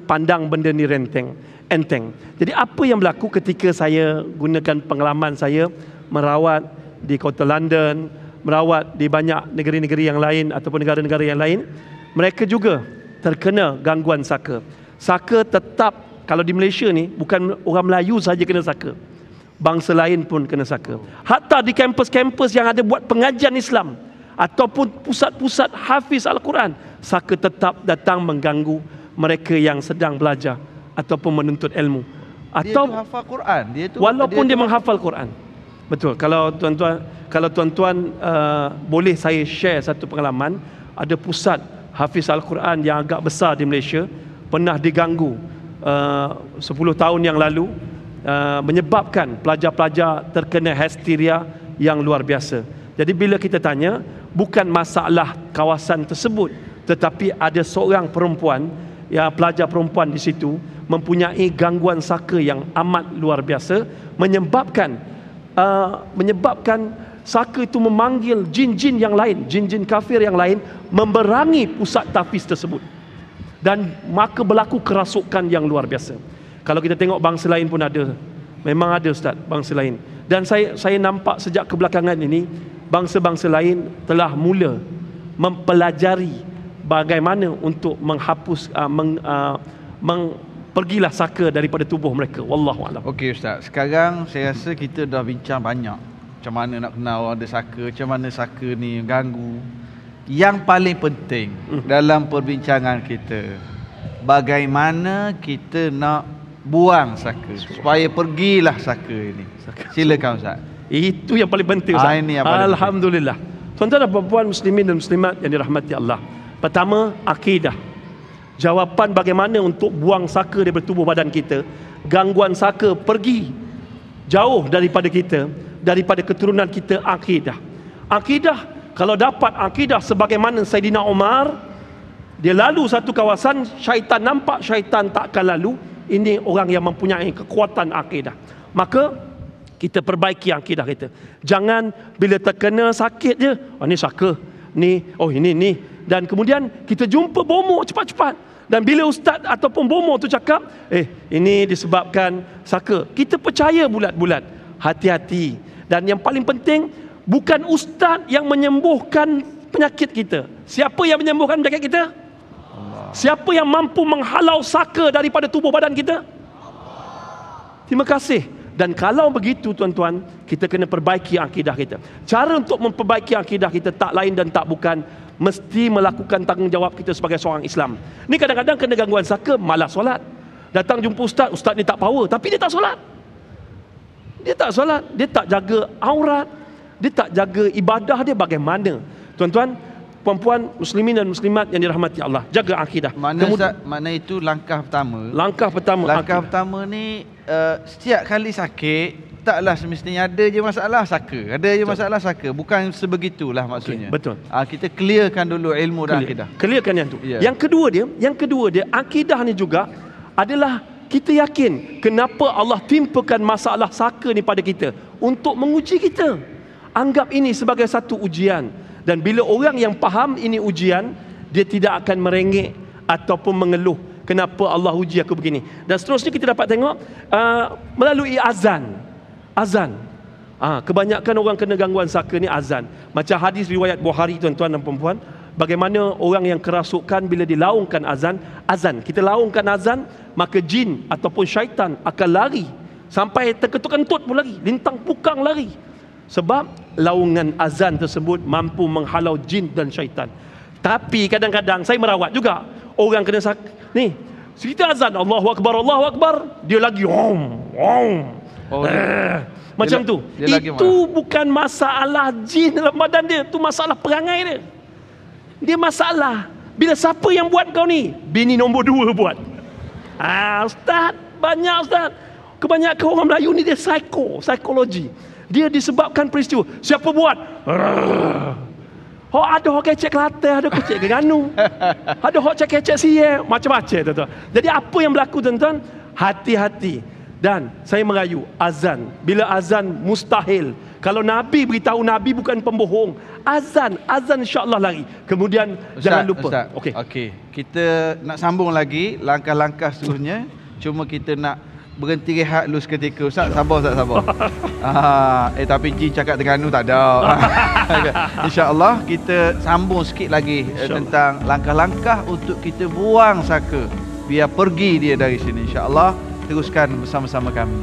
pandang benda ni renteng, enteng. Jadi apa yang berlaku ketika saya gunakan pengalaman saya merawat di kota London, merawat di banyak negeri-negeri yang lain ataupun negara-negara yang lain, mereka juga terkena gangguan saka. Saka tetap kalau di Malaysia ni bukan orang Melayu saja kena saka. Bangsa lain pun kena saka. Hatta di kampus-kampus yang ada buat pengajian Islam, ataupun pusat-pusat hafiz Al-Quran saka tetap datang mengganggu mereka yang sedang belajar ataupun menuntut ilmu atau dia menghafal Quran dia tu walaupun dia, dia menghafal Quran betul kalau tuan-tuan kalau tuan-tuan uh, boleh saya share satu pengalaman ada pusat hafiz Al-Quran yang agak besar di Malaysia pernah diganggu uh, 10 tahun yang lalu uh, menyebabkan pelajar-pelajar terkena histeria yang luar biasa jadi bila kita tanya bukan masalah kawasan tersebut tetapi ada seorang perempuan ya pelajar perempuan di situ mempunyai gangguan saka yang amat luar biasa menyebabkan uh, menyebabkan saka itu memanggil jin-jin yang lain jin-jin kafir yang lain memberangi pusat tafis tersebut dan maka berlaku kerasukan yang luar biasa kalau kita tengok bangsa lain pun ada memang ada ustaz bangsa lain dan saya saya nampak sejak kebelakangan ini bangsa-bangsa lain telah mula mempelajari bagaimana untuk menghapus uh, meng, uh, meng pergilah saka daripada tubuh mereka wallahu alam okey ustaz sekarang saya rasa kita dah bincang banyak macam mana nak kenal orang ada saka macam mana saka ni ganggu yang paling penting hmm. dalam perbincangan kita bagaimana kita nak buang saka supaya pergilah saka ini silakan ustaz itu yang paling penting Ustaz. Ah, ini yang paling Alhamdulillah. Tuan-tuan dan puan muslimin dan muslimat yang dirahmati Allah. Pertama, akidah. Jawapan bagaimana untuk buang saka daripada tubuh badan kita, gangguan saka pergi jauh daripada kita, daripada keturunan kita akidah. Akidah kalau dapat akidah sebagaimana Saidina Omar, dia lalu satu kawasan syaitan nampak syaitan takkan lalu ini orang yang mempunyai kekuatan akidah maka kita perbaiki akidah kita. Jangan bila terkena sakit je, oh, ni saka, ni, oh ini, ni. Dan kemudian kita jumpa bomo cepat-cepat. Dan bila ustaz ataupun bomo tu cakap, eh ini disebabkan saka. Kita percaya bulat-bulat. Hati-hati. Dan yang paling penting, bukan ustaz yang menyembuhkan penyakit kita. Siapa yang menyembuhkan penyakit kita? Siapa yang mampu menghalau saka daripada tubuh badan kita? Terima kasih. Dan kalau begitu tuan-tuan, kita kena perbaiki akidah kita. Cara untuk memperbaiki akidah kita tak lain dan tak bukan mesti melakukan tanggungjawab kita sebagai seorang Islam. Ni kadang-kadang kena gangguan saka, malah solat. Datang jumpa ustaz, ustaz ni tak power tapi dia tak solat. Dia tak solat, dia tak jaga aurat, dia tak jaga ibadah dia bagaimana? Tuan-tuan, puan-puan muslimin dan muslimat yang dirahmati Allah jaga akidah mana Kemud- Zat, mana itu langkah pertama langkah pertama langkah akidah. pertama ni uh, setiap kali sakit taklah semestinya ada je masalah saka ada je betul. masalah saka bukan sebegitulah maksudnya okay, betul uh, kita clearkan dulu ilmu dan Clear. akidah clearkan yang tu yeah. yang kedua dia yang kedua dia akidah ni juga adalah kita yakin kenapa Allah timpakan masalah saka ni pada kita untuk menguji kita anggap ini sebagai satu ujian dan bila orang yang faham ini ujian dia tidak akan merengek ataupun mengeluh kenapa Allah uji aku begini dan seterusnya kita dapat tengok uh, melalui azan azan ah kebanyakan orang kena gangguan saka ni azan macam hadis riwayat Bukhari tuan-tuan dan puan bagaimana orang yang kerasukan bila dilaungkan azan azan kita laungkan azan maka jin ataupun syaitan akan lari sampai terketuk-kentut pun lari lintang pukang lari sebab laungan azan tersebut mampu menghalau jin dan syaitan. Tapi kadang-kadang saya merawat juga orang kena sak ni. Cerita azan Allahu akbar Allahu akbar dia lagi om om. Oh, eh, macam tu. Itu lagi bukan masalah jin dalam badan dia, tu masalah perangai dia. Dia masalah bila siapa yang buat kau ni? Bini nombor dua buat. Ah, ustaz, banyak ustaz. Kebanyakan orang Melayu ni dia psycho, psikologi. Dia disebabkan peristiwa. Siapa buat? Hok ada hok kecek kelate, ada kecek geganu. Ada hok cek kecek siye, macam-macam tu, tu Jadi apa yang berlaku tuan-tuan? Hati-hati. Dan saya merayu azan. Bila azan mustahil. Kalau Nabi beritahu Nabi bukan pembohong. Azan, azan insya-Allah lari. Kemudian Ustaz, jangan lupa. Okey. Okey. Kita nak sambung lagi langkah-langkah seterusnya. Cuma kita nak berhenti rehat lu seketika Ustaz sabar Ustaz sabar ah, Eh tapi Ji cakap dengan lu tak ada InsyaAllah kita sambung sikit lagi eh, Tentang langkah-langkah untuk kita buang saka Biar pergi dia dari sini InsyaAllah teruskan bersama-sama kami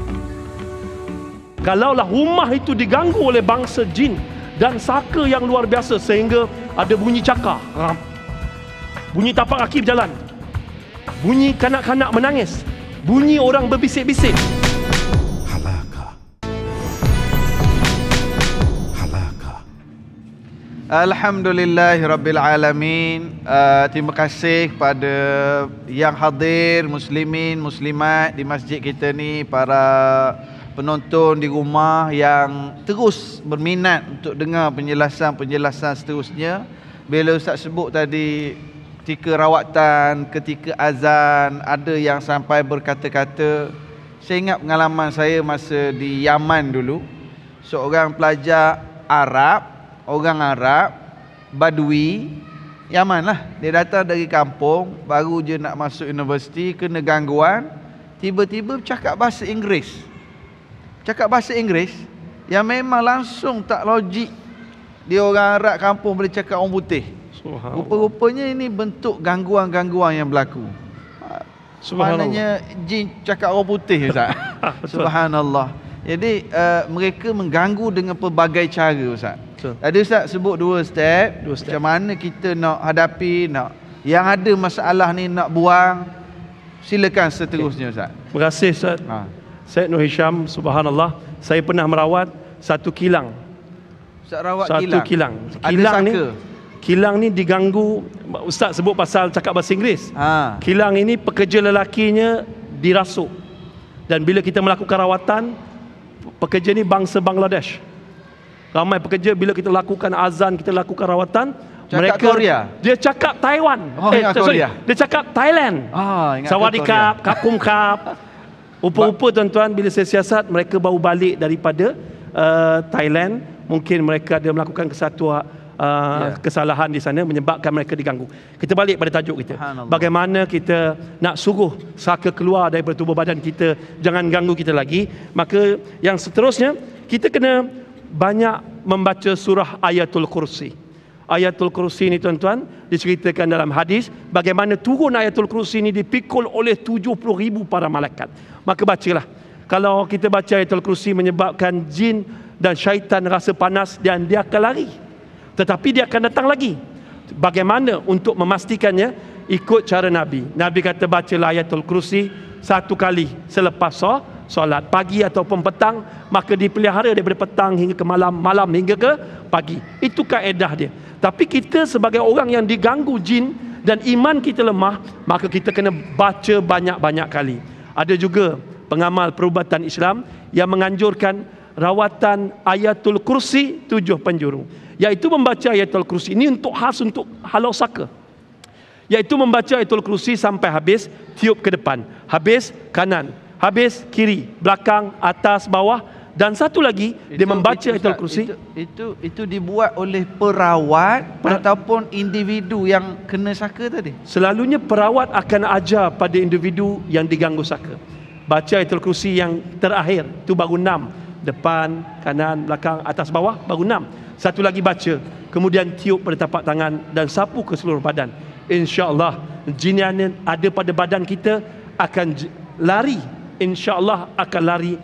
Kalaulah rumah itu diganggu oleh bangsa jin Dan saka yang luar biasa Sehingga ada bunyi cakar Bunyi tapak kaki berjalan Bunyi kanak-kanak menangis bunyi orang berbisik-bisik. Halaka. Halaka. Alhamdulillah rabbil alamin. Uh, terima kasih kepada yang hadir muslimin muslimat di masjid kita ni para penonton di rumah yang terus berminat untuk dengar penjelasan-penjelasan seterusnya. Bila ustaz sebut tadi ketika rawatan, ketika azan, ada yang sampai berkata-kata. Saya ingat pengalaman saya masa di Yaman dulu. Seorang pelajar Arab, orang Arab, Badui, Yaman lah. Dia datang dari kampung, baru je nak masuk universiti, kena gangguan. Tiba-tiba cakap bahasa Inggeris. Cakap bahasa Inggeris yang memang langsung tak logik. Dia orang Arab kampung boleh cakap orang putih. Rupa-rupanya ini bentuk gangguan-gangguan yang berlaku. Maknanya jin cakap orang putih Ustaz. Subhanallah. Jadi uh, mereka mengganggu dengan pelbagai cara Ustaz. Tadi Ustaz sebut dua step. dua step. Macam mana kita nak hadapi, nak yang ada masalah ni nak buang. Silakan seterusnya Ustaz. Terima kasih Ustaz. Ha. Said Nur Hisham, subhanallah. Saya pernah merawat satu kilang. Ustaz rawat satu kilang. Satu kilang. Kilang ni kilang ni diganggu ustaz sebut pasal cakap bahasa Inggeris ha. kilang ini pekerja lelakinya dirasuk dan bila kita melakukan rawatan pekerja ni bangsa Bangladesh ramai pekerja bila kita lakukan azan kita lakukan rawatan cakap mereka Korea. dia cakap Taiwan oh, eh, ingat ya, sorry, dia cakap Thailand oh, ingat Sawadikap kapum Kap Upa-upa tuan-tuan bila saya siasat mereka baru balik daripada uh, Thailand mungkin mereka ada melakukan kesatuan uh, yeah. kesalahan di sana menyebabkan mereka diganggu. Kita balik pada tajuk kita. Bagaimana kita nak suruh saka keluar daripada tubuh badan kita jangan ganggu kita lagi. Maka yang seterusnya kita kena banyak membaca surah Ayatul Kursi. Ayatul Kursi ni tuan-tuan diceritakan dalam hadis bagaimana turun Ayatul Kursi ni dipikul oleh 70 ribu para malaikat. Maka bacalah. Kalau kita baca Ayatul Kursi menyebabkan jin dan syaitan rasa panas dan dia akan lari tetapi dia akan datang lagi bagaimana untuk memastikannya ikut cara Nabi Nabi kata bacalah ayatul kursi satu kali selepas soh solat pagi ataupun petang maka dipelihara daripada petang hingga ke malam malam hingga ke pagi itu kaedah dia tapi kita sebagai orang yang diganggu jin dan iman kita lemah maka kita kena baca banyak-banyak kali ada juga pengamal perubatan Islam yang menganjurkan rawatan ayatul kursi tujuh penjuru Iaitu membaca ayatul kursi. Ini untuk khas untuk halau saka. Iaitu membaca ayatul kursi sampai habis, tiup ke depan. Habis, kanan. Habis, kiri. Belakang, atas, bawah. Dan satu lagi, itu, dia membaca itu, ayatul kursi. Itu, itu, itu dibuat oleh perawat per- ataupun individu yang kena saka tadi? Selalunya perawat akan ajar pada individu yang diganggu saka. Baca ayatul kursi yang terakhir. Itu baru enam. Depan, kanan, belakang, atas, bawah. Baru enam. enam satu lagi baca kemudian tiup pada tapak tangan dan sapu ke seluruh badan insyaallah jin yang ada pada badan kita akan lari insyaallah akan lari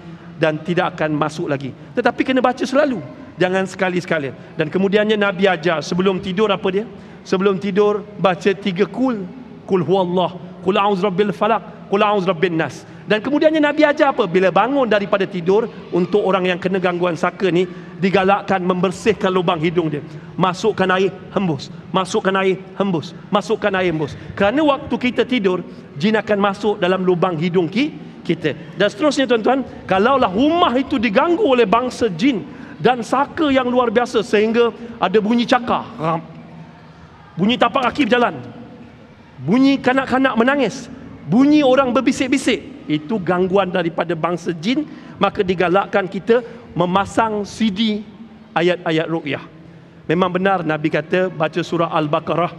dan tidak akan masuk lagi tetapi kena baca selalu jangan sekali sekali. dan kemudiannya nabi ajar sebelum tidur apa dia sebelum tidur baca tiga kul kul huwallah kul a'udzu Falak. Qul a'udzu rabbin nas. Dan kemudiannya Nabi ajar apa? Bila bangun daripada tidur untuk orang yang kena gangguan saka ni digalakkan membersihkan lubang hidung dia. Masukkan air hembus. Masukkan air hembus. Masukkan air hembus. Kerana waktu kita tidur jin akan masuk dalam lubang hidung ki kita. Dan seterusnya tuan-tuan, kalaulah rumah itu diganggu oleh bangsa jin dan saka yang luar biasa sehingga ada bunyi cakar. Bunyi tapak kaki berjalan. Bunyi kanak-kanak menangis bunyi orang berbisik-bisik itu gangguan daripada bangsa jin maka digalakkan kita memasang CD ayat-ayat ruqyah memang benar nabi kata baca surah al-baqarah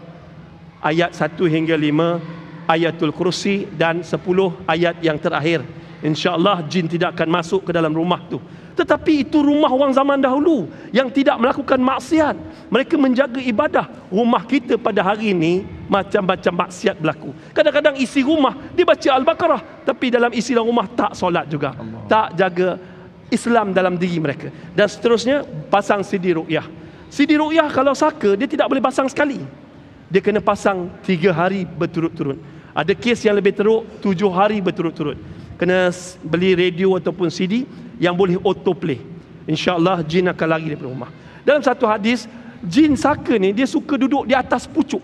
ayat 1 hingga 5 ayatul kursi dan 10 ayat yang terakhir insyaallah jin tidak akan masuk ke dalam rumah tu tetapi itu rumah orang zaman dahulu yang tidak melakukan maksiat. Mereka menjaga ibadah. Rumah kita pada hari ini macam-macam maksiat berlaku. Kadang-kadang isi rumah dia baca Al-Baqarah. Tapi dalam isi dalam rumah tak solat juga. Allah. Tak jaga Islam dalam diri mereka. Dan seterusnya pasang Sidi Ruqyah. Sidi Ruqyah kalau saka dia tidak boleh pasang sekali. Dia kena pasang tiga hari berturut-turut. Ada kes yang lebih teruk tujuh hari berturut-turut kena beli radio ataupun CD yang boleh autoplay. InsyaAllah jin akan lari daripada rumah. Dalam satu hadis, jin saka ni dia suka duduk di atas pucuk.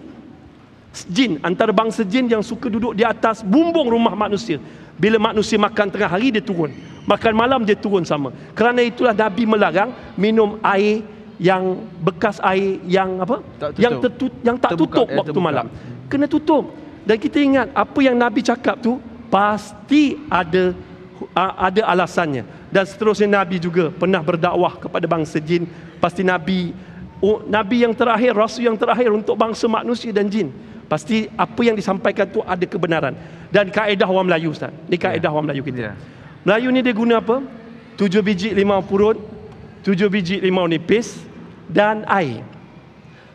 Jin, antara bangsa jin yang suka duduk di atas bumbung rumah manusia. Bila manusia makan tengah hari, dia turun. Makan malam, dia turun sama. Kerana itulah Nabi melarang minum air yang bekas air yang apa tak yang tertutup yang tak terbuka, tutup ya, waktu malam kena tutup dan kita ingat apa yang nabi cakap tu pasti ada ada alasannya dan seterusnya nabi juga pernah berdakwah kepada bangsa jin pasti nabi nabi yang terakhir rasul yang terakhir untuk bangsa manusia dan jin pasti apa yang disampaikan tu ada kebenaran dan kaedah orang Melayu ustaz Ini ya. kaedah orang Melayu kita ya. Melayu ni dia guna apa tujuh biji limau purut tujuh biji limau nipis dan air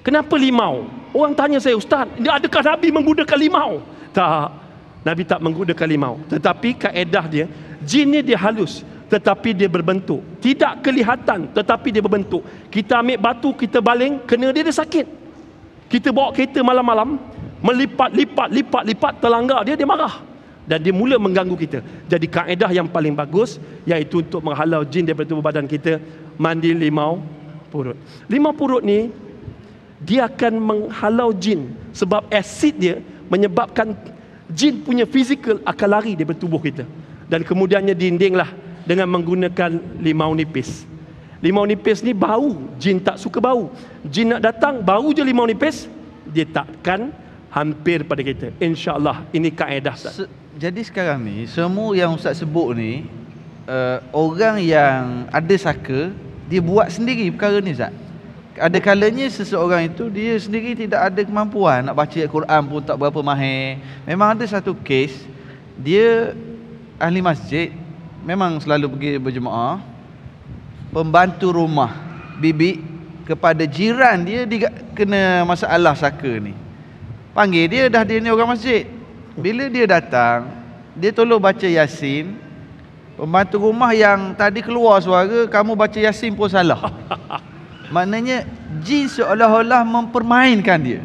kenapa limau orang tanya saya ustaz adakah nabi menggunakan limau tak Nabi tak menggunakan limau Tetapi kaedah dia Jin ni dia halus Tetapi dia berbentuk Tidak kelihatan Tetapi dia berbentuk Kita ambil batu Kita baling Kena dia dia sakit Kita bawa kereta malam-malam Melipat, lipat, lipat, lipat Terlanggar dia Dia marah dan dia mula mengganggu kita Jadi kaedah yang paling bagus Iaitu untuk menghalau jin daripada tubuh badan kita Mandi limau purut Limau purut ni Dia akan menghalau jin Sebab asid dia menyebabkan jin punya fizikal akan lari daripada tubuh kita dan kemudiannya dindinglah dengan menggunakan limau nipis limau nipis ni bau jin tak suka bau jin nak datang bau je limau nipis dia takkan hampir pada kita insyaallah ini kaedah Ustaz Se- jadi sekarang ni semua yang Ustaz sebut ni uh, orang yang ada saka dia buat sendiri perkara ni Ustaz ada kalanya seseorang itu dia sendiri tidak ada kemampuan nak baca Al-Quran pun tak berapa mahir. Memang ada satu kes dia ahli masjid memang selalu pergi berjemaah pembantu rumah bibi kepada jiran dia dia kena masalah saka ni. Panggil dia dah dia ni orang masjid. Bila dia datang dia tolong baca Yasin Pembantu rumah yang tadi keluar suara Kamu baca Yasin pun salah maknanya jin seolah-olah mempermainkan dia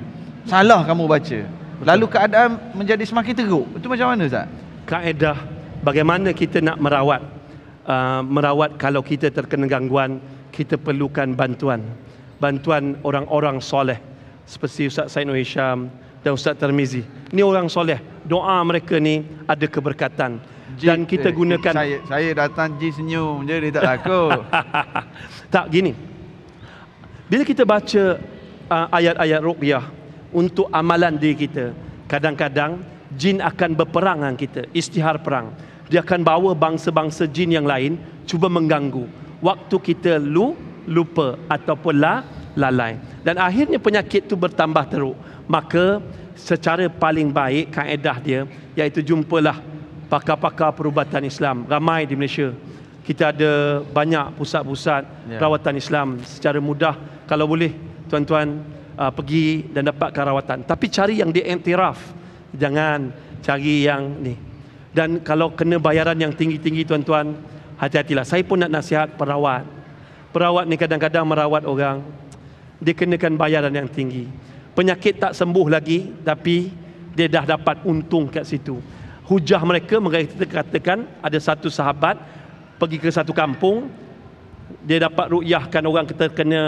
salah kamu baca lalu keadaan menjadi semakin teruk itu macam mana ustaz kaedah bagaimana kita nak merawat uh, merawat kalau kita terkena gangguan kita perlukan bantuan bantuan orang-orang soleh seperti ustaz Said Hisham dan ustaz Termizi ini orang soleh doa mereka ni ada keberkatan jin, dan kita eh, gunakan eh, saya saya datang jin senyum jadi tak takut tak gini bila kita baca ayat uh, ayat-ayat ruqyah untuk amalan diri kita, kadang-kadang jin akan berperang dengan kita, istihar perang. Dia akan bawa bangsa-bangsa jin yang lain cuba mengganggu waktu kita lu lupa ataupun la, lalai. Dan akhirnya penyakit itu bertambah teruk. Maka secara paling baik kaedah dia iaitu jumpalah pakar-pakar perubatan Islam. Ramai di Malaysia. Kita ada banyak pusat-pusat yeah. perawatan Islam secara mudah kalau boleh tuan-tuan uh, pergi dan dapat rawatan tapi cari yang di diiktiraf jangan cari yang ni dan kalau kena bayaran yang tinggi-tinggi tuan-tuan hati-hatilah saya pun nak nasihat perawat perawat ni kadang-kadang merawat orang dia kenakan bayaran yang tinggi penyakit tak sembuh lagi tapi dia dah dapat untung kat situ hujah mereka mereka katakan ada satu sahabat pergi ke satu kampung dia dapat ru'yahkan orang terkena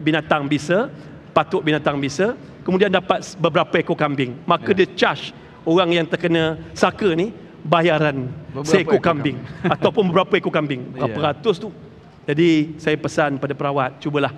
binatang bisa, patuk binatang bisa, kemudian dapat beberapa ekor kambing. Maka yeah. dia charge orang yang terkena saka ni bayaran beberapa seekor ekor kambing, kambing. ataupun beberapa ekor kambing. Berapa yeah. ratus tu. Jadi saya pesan pada perawat, cubalah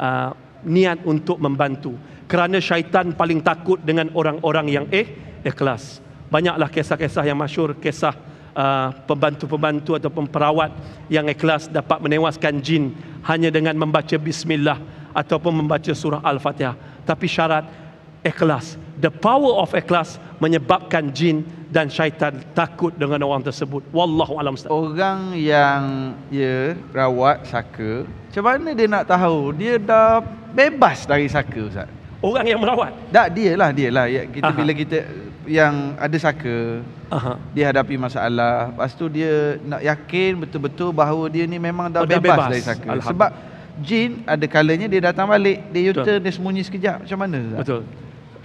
uh, niat untuk membantu. Kerana syaitan paling takut dengan orang-orang yang eh, ikhlas. Banyaklah kisah-kisah yang masyur, kisah, -kisah uh, pembantu-pembantu ataupun perawat yang ikhlas dapat menewaskan jin hanya dengan membaca bismillah ataupun membaca surah al-fatihah tapi syarat ikhlas the power of ikhlas menyebabkan jin dan syaitan takut dengan orang tersebut wallahu alam orang yang ya rawat saka macam mana dia nak tahu dia dah bebas dari saka ustaz orang yang merawat tak dialah dialah ya, kita Aha. bila kita yang ada saka Aha. dia hadapi masalah lepas tu dia nak yakin betul-betul bahawa dia ni memang dah oh, bebas, bebas dari saka sebab jin ada kalanya dia datang balik dia u-turn dia sembunyi sekejap macam mana Ustaz? betul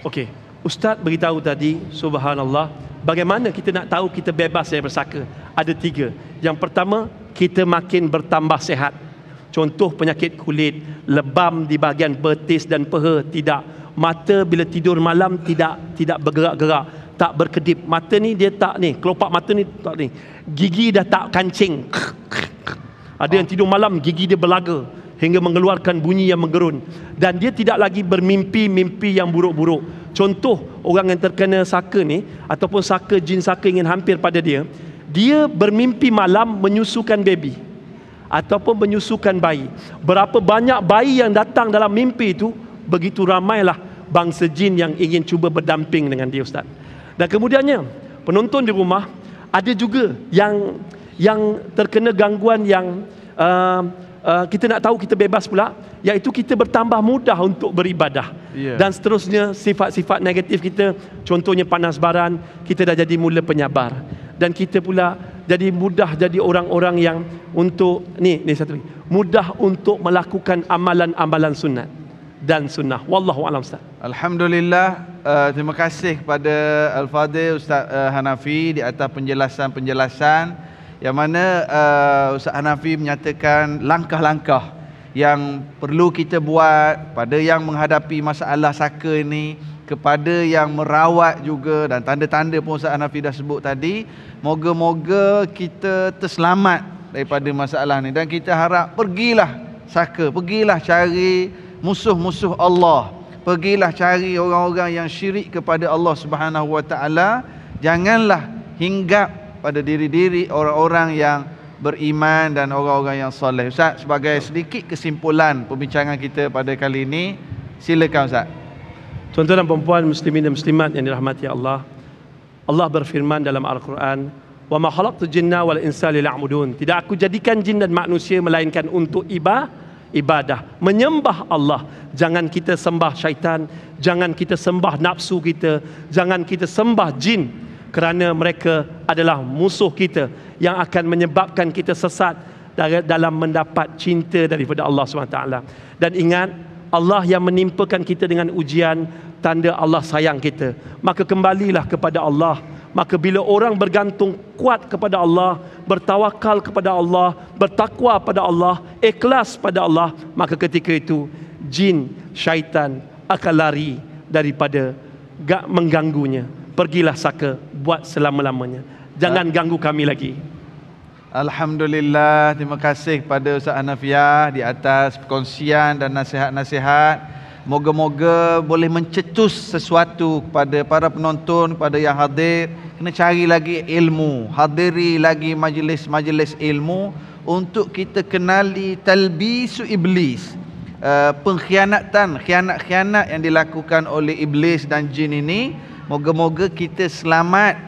okey ustaz beritahu tadi subhanallah bagaimana kita nak tahu kita bebas dari bersaka ada tiga yang pertama kita makin bertambah sehat contoh penyakit kulit lebam di bahagian betis dan peha tidak mata bila tidur malam tidak tidak bergerak-gerak tak berkedip mata ni dia tak ni kelopak mata ni tak ni gigi dah tak kancing ada yang tidur malam gigi dia belaga hingga mengeluarkan bunyi yang menggerun dan dia tidak lagi bermimpi-mimpi yang buruk-buruk contoh orang yang terkena saka ni ataupun saka jin saka ingin hampir pada dia dia bermimpi malam menyusukan baby ataupun menyusukan bayi berapa banyak bayi yang datang dalam mimpi itu begitu ramailah bangsa jin yang ingin cuba berdamping dengan dia ustaz. Dan kemudiannya penonton di rumah ada juga yang yang terkena gangguan yang uh, uh, kita nak tahu kita bebas pula iaitu kita bertambah mudah untuk beribadah. Yeah. Dan seterusnya sifat-sifat negatif kita contohnya panas baran kita dah jadi mula penyabar dan kita pula jadi mudah jadi orang-orang yang untuk ni ni satu lagi mudah untuk melakukan amalan-amalan sunat dan sunnah. Wallahu alam ustaz. Alhamdulillah, uh, terima kasih kepada Al-Fadil Ustaz uh, Hanafi di atas penjelasan-penjelasan yang mana uh, Ustaz Hanafi menyatakan langkah-langkah yang perlu kita buat pada yang menghadapi masalah saka ini kepada yang merawat juga dan tanda-tanda pun Ustaz Hanafi dah sebut tadi moga-moga kita terselamat daripada masalah ni dan kita harap pergilah saka pergilah cari musuh-musuh Allah pergilah cari orang-orang yang syirik kepada Allah Subhanahu janganlah hinggap pada diri-diri orang-orang yang beriman dan orang-orang yang soleh ustaz sebagai sedikit kesimpulan pembincangan kita pada kali ini silakan ustaz tuan-tuan dan puan muslimin dan muslimat yang dirahmati Allah Allah berfirman dalam Al-Quran wa ma tu jinna wal insa lil'amudun tidak aku jadikan jin dan manusia melainkan untuk ibadah ibadah menyembah Allah jangan kita sembah syaitan jangan kita sembah nafsu kita jangan kita sembah jin kerana mereka adalah musuh kita yang akan menyebabkan kita sesat dalam mendapat cinta daripada Allah SWT dan ingat Allah yang menimpakan kita dengan ujian tanda Allah sayang kita maka kembalilah kepada Allah Maka bila orang bergantung kuat kepada Allah, bertawakal kepada Allah, bertakwa pada Allah, ikhlas pada Allah, maka ketika itu jin, syaitan akan lari daripada gak mengganggunya. Pergilah saka buat selama-lamanya. Jangan ha? ganggu kami lagi. Alhamdulillah, terima kasih kepada Ustaz Anafiah di atas perkongsian dan nasihat-nasihat. Moga-moga boleh mencetus sesuatu kepada para penonton, kepada yang hadir. Kena cari lagi ilmu. Hadiri lagi majlis-majlis ilmu untuk kita kenali talbisu iblis. Uh, pengkhianatan, khianat-khianat yang dilakukan oleh iblis dan jin ini. Moga-moga kita selamat.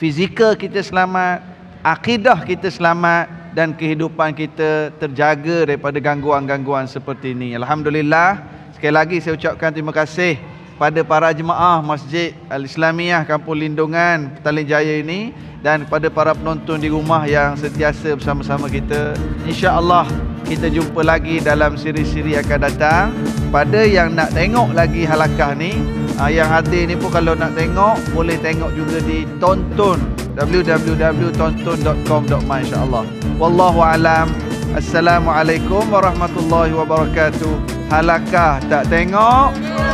Fizikal kita selamat. Akidah kita selamat dan kehidupan kita terjaga daripada gangguan-gangguan seperti ini. Alhamdulillah. Alhamdulillah. Sekali lagi saya ucapkan terima kasih pada para jemaah Masjid Al-Islamiyah Kampung Lindungan Petaling Jaya ini dan kepada para penonton di rumah yang sentiasa bersama-sama kita. Insya Allah kita jumpa lagi dalam siri-siri akan datang. Pada yang nak tengok lagi halakah ni, ah, yang hadir ni pun kalau nak tengok, boleh tengok juga di tonton www.tonton.com.my insyaAllah. Wallahu'alam. Assalamualaikum warahmatullahi wabarakatuh halakah tak tengok